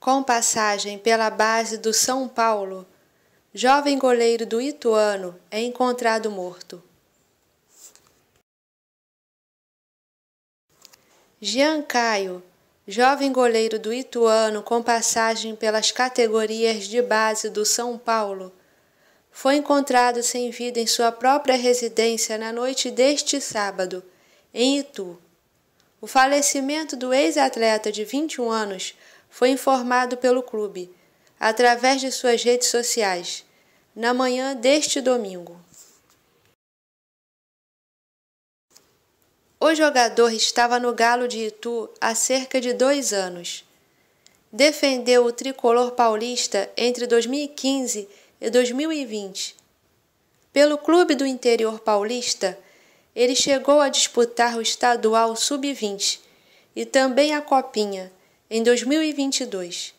Com passagem pela base do São Paulo, jovem goleiro do Ituano é encontrado morto. Jean Caio, jovem goleiro do Ituano com passagem pelas categorias de base do São Paulo, foi encontrado sem vida em sua própria residência na noite deste sábado, em Itu. O falecimento do ex-atleta de 21 anos foi informado pelo clube, através de suas redes sociais, na manhã deste domingo. O jogador estava no Galo de Itu há cerca de dois anos. Defendeu o tricolor paulista entre 2015 e 2020. Pelo clube do interior paulista, ele chegou a disputar o estadual sub-20 e também a Copinha, em 2022.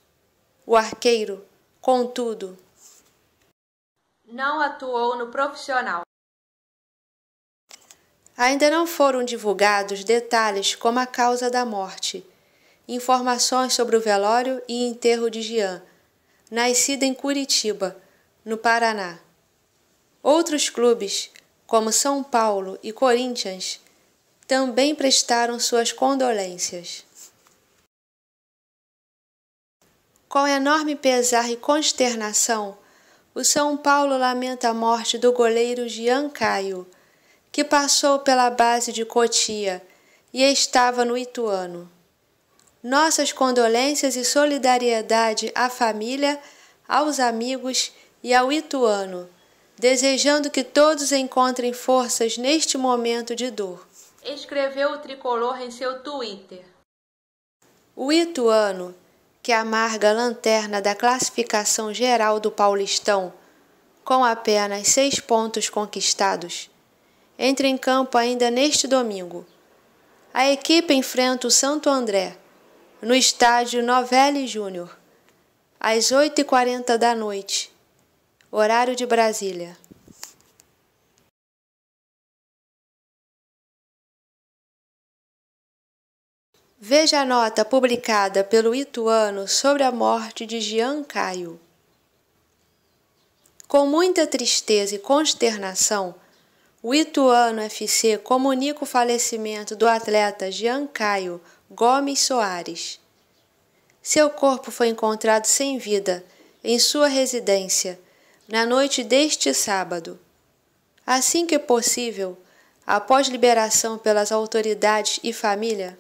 O arqueiro, contudo, não atuou no profissional. Ainda não foram divulgados detalhes como a causa da morte, informações sobre o velório e enterro de Jean, nascida em Curitiba, no Paraná. Outros clubes, como São Paulo e Corinthians, também prestaram suas condolências. Com enorme pesar e consternação, o São Paulo lamenta a morte do goleiro Jean Caio, que passou pela base de Cotia e estava no Ituano. Nossas condolências e solidariedade à família, aos amigos e ao Ituano, desejando que todos encontrem forças neste momento de dor. Escreveu o tricolor em seu Twitter. O Ituano que amarga a lanterna da classificação geral do Paulistão, com apenas seis pontos conquistados, entra em campo ainda neste domingo. A equipe enfrenta o Santo André, no estádio Novelli Júnior, às 8h40 da noite, horário de Brasília. Veja a nota publicada pelo Ituano sobre a morte de Jean Caio. Com muita tristeza e consternação, o Ituano FC comunica o falecimento do atleta Jean Caio Gomes Soares. Seu corpo foi encontrado sem vida em sua residência na noite deste sábado. Assim que possível, após liberação pelas autoridades e família,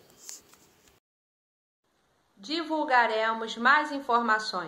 divulgaremos mais informações.